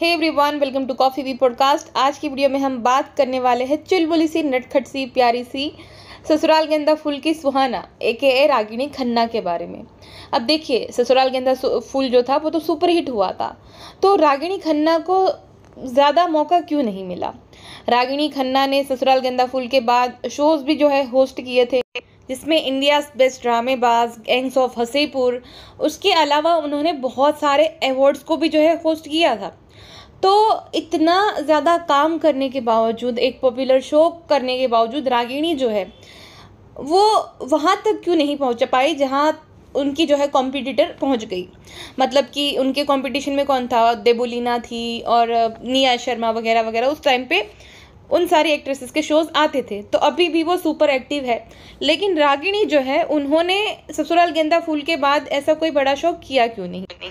Hey everyone welcome to coffee we podcast आज की video में हम बात करने वाले हैं चुलबुली सी नटखट सी प्यारी सी ससुराल गेंदा फूल की सुहाना ए के ए रागिनी खन्ना के बारे में अब देखिए ससुराल गेंदा फूल जो था वो तो सुपरहिट हुआ था तो रागिनी खन्ना को ज़्यादा मौका क्यों नहीं मिला रागिनी खन्ना ने ससुराल गेंदा फूल के बाद शोज़ भी जो है होस्ट किए थे जिसमें India best Dramebaaz gangs of Haseepur उसके अलावा उन्होंने बहुत सारे अवॉर्ड्स को भी जो है होस्ट किया था तो इतना ज़्यादा काम करने के बावजूद एक पॉपुलर शो करने के बावजूद रागिणी जो है वो वहाँ तक क्यों नहीं पहुँच पाई जहाँ उनकी जो है कॉम्पिटिटर पहुँच गई मतलब कि उनके कॉम्पिटिशन में कौन था देबुलीना थी और निया शर्मा वगैरह वगैरह उस टाइम पे उन सारी एक्ट्रेसेस के शोज़ आते थे तो अभी भी वो सुपर एक्टिव है लेकिन रागिणी जो है उन्होंने ससुराल गेंदा फूल के बाद ऐसा कोई बड़ा शो किया क्यों नहीं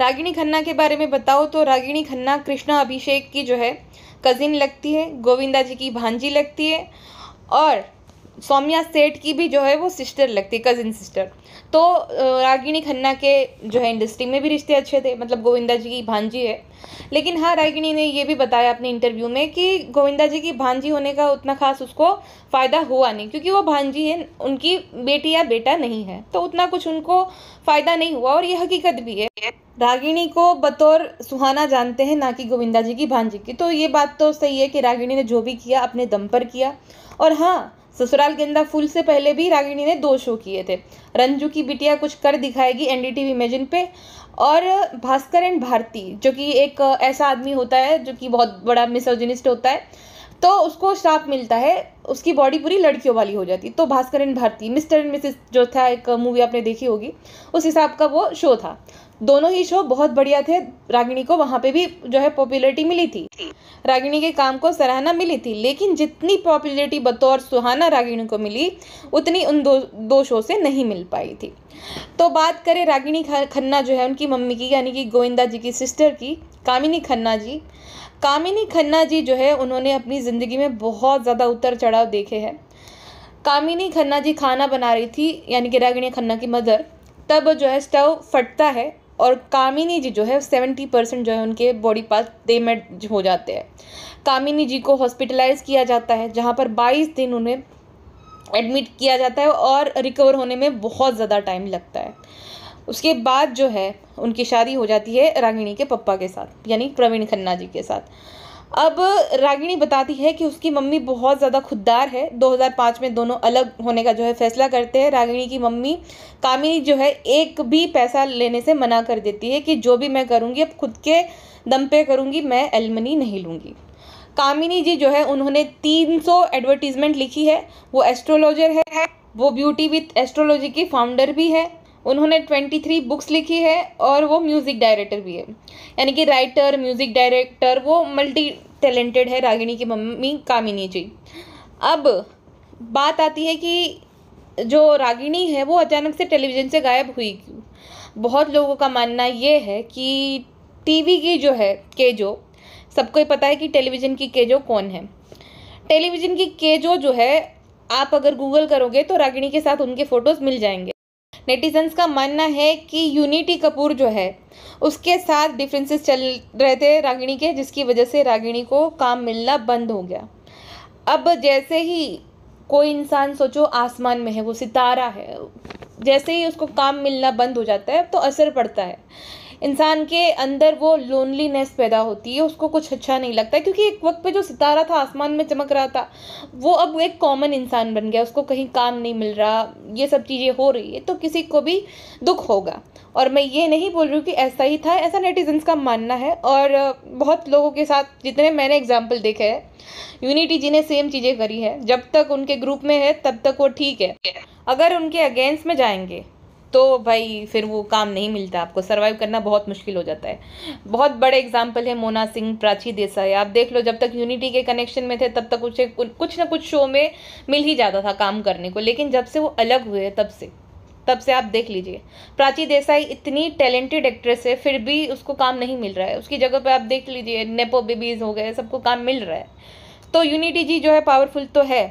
रागिणी खन्ना के बारे में बताओ तो रागिणी खन्ना कृष्णा अभिषेक की जो है कज़िन लगती है गोविंदा जी की भांजी लगती है और सौम्या सेठ की भी जो है वो सिस्टर लगती कज़िन सिस्टर तो रागिणी खन्ना के जो है इंडस्ट्री में भी रिश्ते अच्छे थे मतलब गोविंदा जी की भांजी है लेकिन हाँ रागिणी ने ये भी बताया अपने इंटरव्यू में कि गोविंदा जी की भांजी होने का उतना खास उसको फ़ायदा हुआ नहीं क्योंकि वो भांजी है उनकी बेटी या बेटा नहीं है तो उतना कुछ उनको फ़ायदा नहीं हुआ और ये हकीकत भी है रागिणी को बतौर सुहाना जानते हैं ना कि गोविंदा जी की भांजी की तो ये बात तो सही है कि रागिणी ने जो भी किया अपने दम पर किया और हाँ ससुराल गेंदा फूल से पहले भी रागिणी ने दो शो किए थे रंजू की बिटिया कुछ कर दिखाएगी एनडीटीवी इमेजिन पे और भास्कर एंड भारती जो कि एक ऐसा आदमी होता है जो कि बहुत बड़ा मिसोजिनिस्ट होता है तो उसको श्राप मिलता है उसकी बॉडी पूरी लड़कियों वाली हो जाती तो Bhaskar and Bharti mister and missus जो था एक मूवी आपने देखी होगी उस हिसाब का वो शो था दोनों ही शो बहुत बढ़िया थे रागिणी को वहाँ पे भी जो है पॉपुलरिटी मिली थी रागिणी के काम को सराहना मिली थी लेकिन जितनी पॉपुलरिटी बतौर सुहाना रागिणी को मिली उतनी उन दो दो शो से नहीं मिल पाई थी तो बात करें रागिणी खन्ना जो है उनकी मम्मी की यानी कि गोविंदा जी की सिस्टर की कामिनी खन्ना जी कामिनी खन्ना जी जो है उन्होंने अपनी ज़िंदगी में बहुत ज़्यादा उतर चढ़ाव देखे हैं कामिनी खन्ना जी खाना बना रही थी यानी कि रागिणी खन्ना की मदर तब जो है स्टव फटता है और कामिनी जी जो है सेवेंटी परसेंट जो है उनके बॉडी पार्ट डेमेज हो जाते हैं कामिनी जी को हॉस्पिटलाइज किया जाता है जहाँ पर बाईस दिन उन्हें एडमिट किया जाता है और रिकवर होने में बहुत ज़्यादा टाइम लगता है उसके बाद जो है उनकी शादी हो जाती है रागिणी के पप्पा के साथ यानी प्रवीण खन्ना जी के साथ अब रागिणी बताती है कि उसकी मम्मी बहुत ज़्यादा खुददार है 2005 में दोनों अलग होने का जो है फैसला करते हैं रागिणी की मम्मी कामिनी जो है एक भी पैसा लेने से मना कर देती है कि जो भी मैं करूँगी अब खुद के दम पे करूँगी मैं एलमनी नहीं लूँगी कामिनी जी जो है उन्होंने 300 एडवर्टीज़मेंट लिखी है वो एस्ट्रोलॉजर है वो ब्यूटी विथ एस्ट्रोलॉजी की फाउंडर भी है उन्होंने ट्वेंटी थ्री बुक्स लिखी है और वो म्यूज़िक डायरेक्टर भी है यानी कि राइटर म्यूज़िक डायरेक्टर वो मल्टी टैलेंटेड है रागिनी की मम्मी कामिनी जी अब बात आती है कि जो रागिनी है वो अचानक से टेलीविज़न से गायब हुई क्यों बहुत लोगों का मानना ये है कि टीवी की जो है केजो सबको पता है कि टेलीविज़न की केजो कौन है टेलीविज़न की केजो जो है आप अगर गूगल करोगे तो रागिनी के साथ उनके फ़ोटोज़ मिल जाएंगे नेटिजन्स का मानना है कि यूनिटी कपूर जो है उसके साथ डिफरेंसेस चल रहे थे रागिणी के जिसकी वजह से रागिणी को काम मिलना बंद हो गया अब जैसे ही कोई इंसान सोचो आसमान में है वो सितारा है जैसे ही उसको काम मिलना बंद हो जाता है तो असर पड़ता है इंसान के अंदर वो लोनलीनेस पैदा होती है उसको कुछ अच्छा नहीं लगता क्योंकि एक वक्त पे जो सितारा था आसमान में चमक रहा था वो अब एक कॉमन इंसान बन गया उसको कहीं काम नहीं मिल रहा ये सब चीज़ें हो रही है तो किसी को भी दुख होगा और मैं ये नहीं बोल रही हूँ कि ऐसा ही था ऐसा नेटिजन्स का मानना है और बहुत लोगों के साथ जितने मैंने एग्जाम्पल देखे हैं यूनिटी जी ने सेम चीज़ें करी है जब तक उनके ग्रुप में है तब तक वो ठीक है अगर उनके अगेंस्ट में जाएंगे तो भाई फिर वो काम नहीं मिलता आपको सर्वाइव करना बहुत मुश्किल हो जाता है बहुत बड़े एग्जाम्पल है मोना सिंह प्राची देसाई आप देख लो जब तक यूनिटी के कनेक्शन में थे तब तक उसे कुछ ना कुछ शो में मिल ही जाता था काम करने को लेकिन जब से वो अलग हुए तब से तब से आप देख लीजिए प्राची देसाई इतनी टैलेंटेड एक्ट्रेस है फिर भी उसको काम नहीं मिल रहा है उसकी जगह पे आप देख लीजिए नेपो बेबीज़ हो गए सबको काम मिल रहा है तो यूनिटी जी जो है पावरफुल तो है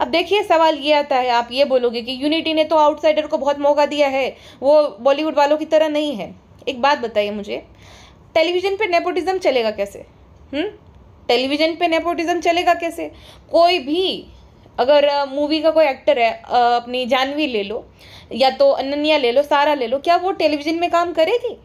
अब देखिए सवाल ये आता है आप ये बोलोगे कि यूनिटी ने तो आउटसाइडर को बहुत मौका दिया है वो बॉलीवुड वालों की तरह नहीं है एक बात बताइए मुझे टेलीविज़न पे नेपोटिज़्म चलेगा कैसे टेलीविज़न हम्म? पे नेपोटिज़्म चलेगा कैसे कोई भी अगर मूवी का कोई एक्टर है अपनी जानवी ले लो या तो अनन्या ले लो सारा ले लो क्या वो टेलीविज़न में काम करेगी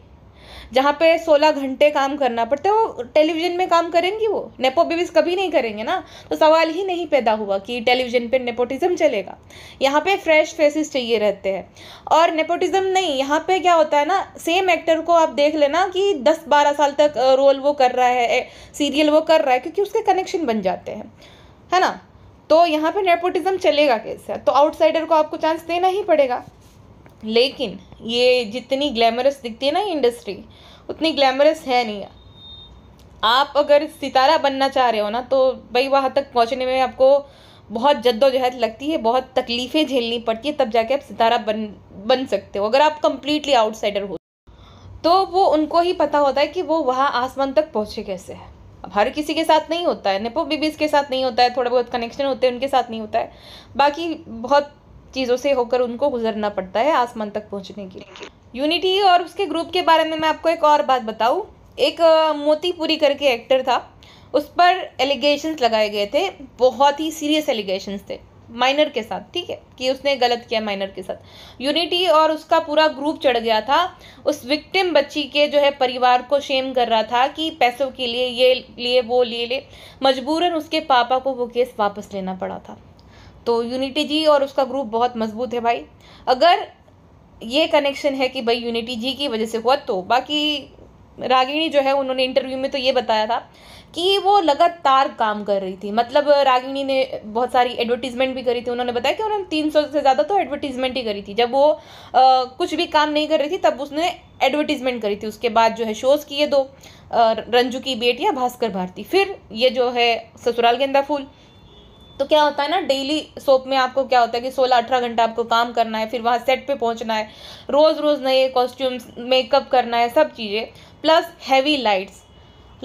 जहाँ पे 16 घंटे काम करना पड़ता है वो टेलीविज़न में काम करेंगी वो नेपो बेबीज़ कभी नहीं करेंगे ना तो सवाल ही नहीं पैदा हुआ कि टेलीविज़न पे नेपोटिज़म चलेगा यहाँ पे फ्रेश फेसिस चाहिए रहते हैं और नेपोटिज़म नहीं यहाँ पे क्या होता है ना सेम एक्टर को आप देख लेना कि दस बारह साल तक रोल वो कर रहा है सीरियल वो कर रहा है क्योंकि उसके कनेक्शन बन जाते हैं है ना तो यहाँ पे नेपोटिज्म चलेगा कैसे तो आउटसाइडर को आपको चांस देना ही पड़ेगा लेकिन ये जितनी ग्लैमरस दिखती है ना इंडस्ट्री उतनी ग्लैमरस है नहीं आप अगर सितारा बनना चाह रहे हो ना तो भाई वहाँ तक पहुँचने में आपको बहुत जद्दोजहद लगती है बहुत तकलीफ़ें झेलनी पड़ती है तब जाके आप सितारा बन बन सकते हो अगर आप कम्प्लीटली आउटसाइडर हो तो वो उनको ही पता होता है कि वो वहाँ आसमान तक पहुँचे कैसे है अब हर किसी के साथ नहीं होता है नेपो बेबीज़ के साथ नहीं होता है थोड़ा बहुत कनेक्शन होते हैं उनके साथ नहीं होता है बाकी बहुत चीज़ों से होकर उनको गुजरना पड़ता है आसमान तक पहुँचने के लिए यूनिटी और उसके ग्रुप के बारे में मैं आपको एक और बात बताऊँ एक मोतीपुरी करके एक्टर था उस पर एलिगेशंस लगाए गए थे बहुत ही सीरियस एलिगेशंस थे माइनर के साथ ठीक है कि उसने गलत किया माइनर के साथ यूनिटी और उसका पूरा ग्रुप चढ़ गया था उस विक्टिम बच्ची के जो है परिवार को शेम कर रहा था कि पैसों के लिए ये लिए वो लिए ले मजबूरन उसके पापा को वो केस वापस लेना पड़ा था तो यूनिटी जी और उसका ग्रुप बहुत मजबूत है भाई अगर ये कनेक्शन है कि भाई यूनिटी जी की वजह से हुआ तो बाकी रागिणी जो है उन्होंने इंटरव्यू में तो ये बताया था कि वो लगातार काम कर रही थी मतलब रागिणी ने बहुत सारी एडवर्टीज़मेंट भी करी थी उन्होंने बताया कि उन्होंने तीन सौ से ज़्यादा तो एडवर्टीज़मेंट ही करी थी जब वो आ, कुछ भी काम नहीं कर रही थी तब उसने एडवर्टीज़मेंट करी थी उसके बाद जो है शोज़ किए दो रंजू की बेटियाँ भास्कर भारती फिर ये जो है ससुराल गेंदा फूल तो क्या होता है ना डेली सोप में आपको क्या होता है कि सोलह अठारह घंटा आपको काम करना है फिर वहाँ सेट पे पहुँचना है रोज़ रोज़ नए कॉस्ट्यूम्स मेकअप करना है सब चीज़ें प्लस हैवी लाइट्स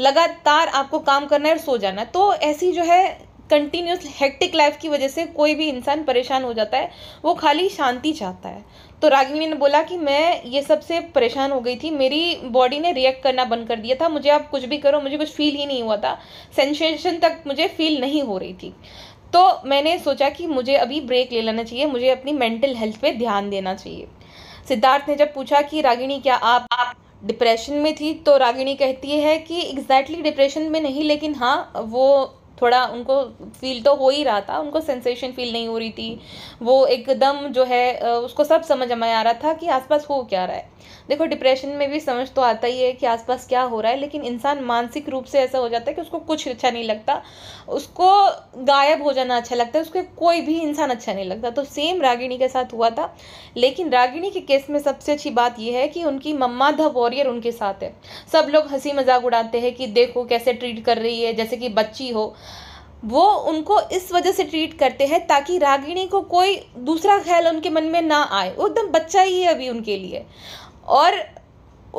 लगातार आपको काम करना है और सो जाना है तो ऐसी जो है कंटिन्यूस हेक्टिक लाइफ की वजह से कोई भी इंसान परेशान हो जाता है वो खाली शांति चाहता है तो रागिनी ने बोला कि मैं ये सबसे परेशान हो गई थी मेरी बॉडी ने रिएक्ट करना बंद कर दिया था मुझे आप कुछ भी करो मुझे कुछ फील ही नहीं हुआ था सेंसेशन तक मुझे फील नहीं हो रही थी तो मैंने सोचा कि मुझे अभी ब्रेक ले लेना चाहिए मुझे अपनी मेंटल हेल्थ पे ध्यान देना चाहिए सिद्धार्थ ने जब पूछा कि रागिणी क्या आप आप डिप्रेशन में थी तो रागिणी कहती है कि एग्जैक्टली exactly डिप्रेशन में नहीं लेकिन हाँ वो थोड़ा उनको फील तो हो ही रहा था उनको सेंसेशन फील नहीं हो रही थी वो एकदम जो है उसको सब समझ में आ रहा था कि आसपास हो क्या रहा है देखो डिप्रेशन में भी समझ तो आता ही है कि आसपास क्या हो रहा है लेकिन इंसान मानसिक रूप से ऐसा हो जाता है कि उसको कुछ अच्छा नहीं लगता उसको गायब हो जाना अच्छा लगता है उसके कोई भी इंसान अच्छा नहीं लगता तो सेम रागिणी के साथ हुआ था लेकिन रागिणी के केस में सबसे अच्छी बात यह है कि उनकी मम्मा द वॉरियर उनके साथ है सब लोग हंसी मजाक उड़ाते हैं कि देखो कैसे ट्रीट कर रही है जैसे कि बच्ची हो वो उनको इस वजह से ट्रीट करते हैं ताकि रागिणी को कोई दूसरा ख्याल उनके मन में ना आए वो एकदम बच्चा ही है अभी उनके लिए और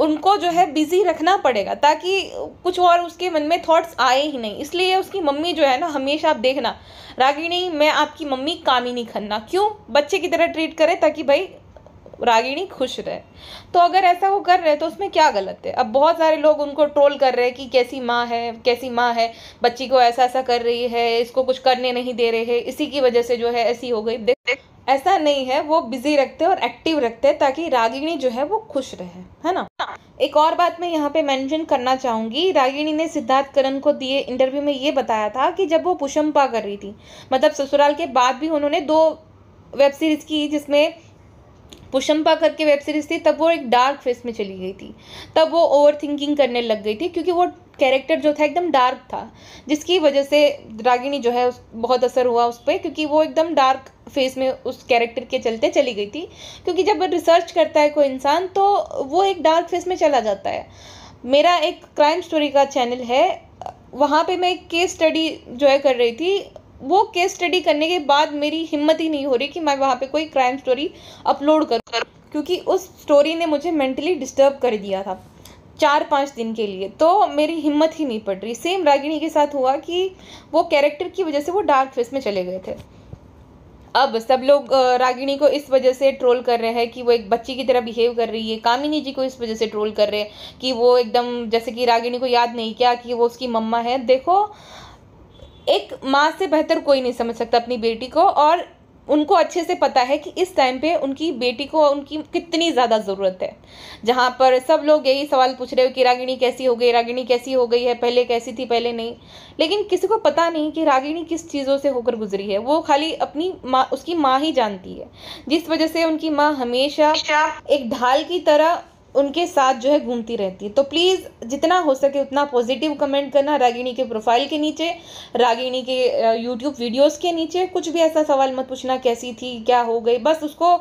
उनको जो है बिज़ी रखना पड़ेगा ताकि कुछ और उसके मन में थॉट्स आए ही नहीं इसलिए उसकी मम्मी जो है ना हमेशा आप देखना रागिणी मैं आपकी मम्मी कामिनी खन्ना क्यों बच्चे की तरह ट्रीट करें ताकि भाई रागिणी खुश रहे तो अगर ऐसा वो कर रहे हैं तो उसमें क्या गलत है अब बहुत सारे लोग उनको ट्रोल कर रहे हैं कि कैसी माँ है कैसी माँ है बच्ची को ऐसा ऐसा कर रही है इसको कुछ करने नहीं दे रहे है इसी की वजह से जो है ऐसी हो गई देख ऐसा नहीं है वो बिजी रखते हैं और एक्टिव रखते हैं ताकि रागिणी जो है वो खुश रहे है ना एक और बात मैं यहाँ पे मेंशन करना चाहूंगी रागिणी ने सिद्धार्थ करण को दिए इंटरव्यू में ये बताया था कि जब वो पुशंपा कर रही थी मतलब ससुराल के बाद भी उन्होंने दो वेब सीरीज की जिसमें पुशंपा करके वेब सीरीज़ थी तब वो एक डार्क फेस में चली गई थी तब वो ओवर थिंकिंग करने लग गई थी क्योंकि वो कैरेक्टर जो था एकदम डार्क था जिसकी वजह से रागिनी जो है बहुत असर हुआ उस पर क्योंकि वो एकदम डार्क फेस में उस कैरेक्टर के चलते चली गई थी क्योंकि जब रिसर्च करता है कोई इंसान तो वो एक डार्क फेस में चला जाता है मेरा एक क्राइम स्टोरी का चैनल है वहाँ पे मैं एक केस स्टडी जो है कर रही थी वो केस स्टडी करने के बाद मेरी हिम्मत ही नहीं हो रही कि मैं वहाँ पे कोई क्राइम स्टोरी अपलोड करूँ क्योंकि उस स्टोरी ने मुझे मेंटली डिस्टर्ब कर दिया था चार पाँच दिन के लिए तो मेरी हिम्मत ही नहीं पड़ रही सेम रागिनी के साथ हुआ कि वो कैरेक्टर की वजह से वो डार्क फेस में चले गए थे अब सब लोग रागिनी को इस वजह से ट्रोल कर रहे हैं कि वो एक बच्ची की तरह बिहेव कर रही है कामिनी जी को इस वजह से ट्रोल कर रहे हैं कि वो एकदम जैसे कि रागिनी को याद नहीं किया कि वो उसकी मम्मा है देखो एक माँ से बेहतर कोई नहीं समझ सकता अपनी बेटी को और उनको अच्छे से पता है कि इस टाइम पे उनकी बेटी को उनकी कितनी ज़्यादा ज़रूरत है जहाँ पर सब लोग यही सवाल पूछ रहे हो कि रागिणी कैसी हो गई रागिणी कैसी हो गई है पहले कैसी थी पहले नहीं लेकिन किसी को पता नहीं कि रागिणी किस चीज़ों से होकर गुजरी है वो खाली अपनी माँ उसकी माँ ही जानती है जिस वजह से उनकी माँ हमेशा एक ढाल की तरह उनके साथ जो है घूमती रहती है तो प्लीज़ जितना हो सके उतना पॉजिटिव कमेंट करना रागिणी के प्रोफाइल के नीचे रागिणी के यूट्यूब वीडियोस के नीचे कुछ भी ऐसा सवाल मत पूछना कैसी थी क्या हो गई बस उसको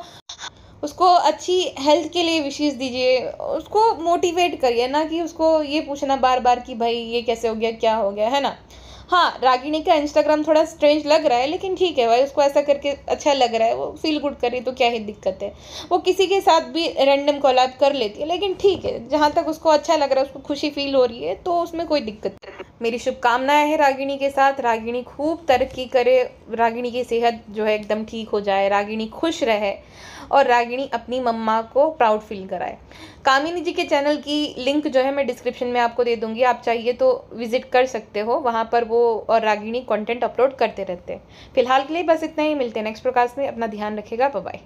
उसको अच्छी हेल्थ के लिए विशेष दीजिए उसको मोटिवेट करिए ना कि उसको ये पूछना बार बार कि भाई ये कैसे हो गया क्या हो गया है ना हाँ रागिणी का इंस्टाग्राम थोड़ा स्ट्रेंज लग रहा है लेकिन ठीक है भाई उसको ऐसा करके अच्छा लग रहा है वो फील गुड कर रही तो क्या ही दिक्कत है वो किसी के साथ भी रैंडम कोलैब कर लेती है लेकिन ठीक है जहाँ तक उसको अच्छा लग रहा है उसको खुशी फील हो रही है तो उसमें कोई दिक्कत नहीं मेरी शुभकामनाएं हैं रागिणी के साथ रागिणी खूब तरक्की करे रागिणी की सेहत जो है एकदम ठीक हो जाए रागिणी खुश रहे और रागिणी अपनी मम्मा को प्राउड फील कराए कामिनी जी के चैनल की लिंक जो है मैं डिस्क्रिप्शन में आपको दे दूंगी आप चाहिए तो विज़िट कर सकते हो वहाँ पर वो वो और रागिणी कंटेंट अपलोड करते रहते हैं फिलहाल के लिए बस इतना ही मिलते हैं नेक्स्ट प्रकाश में अपना ध्यान रखेगा बाय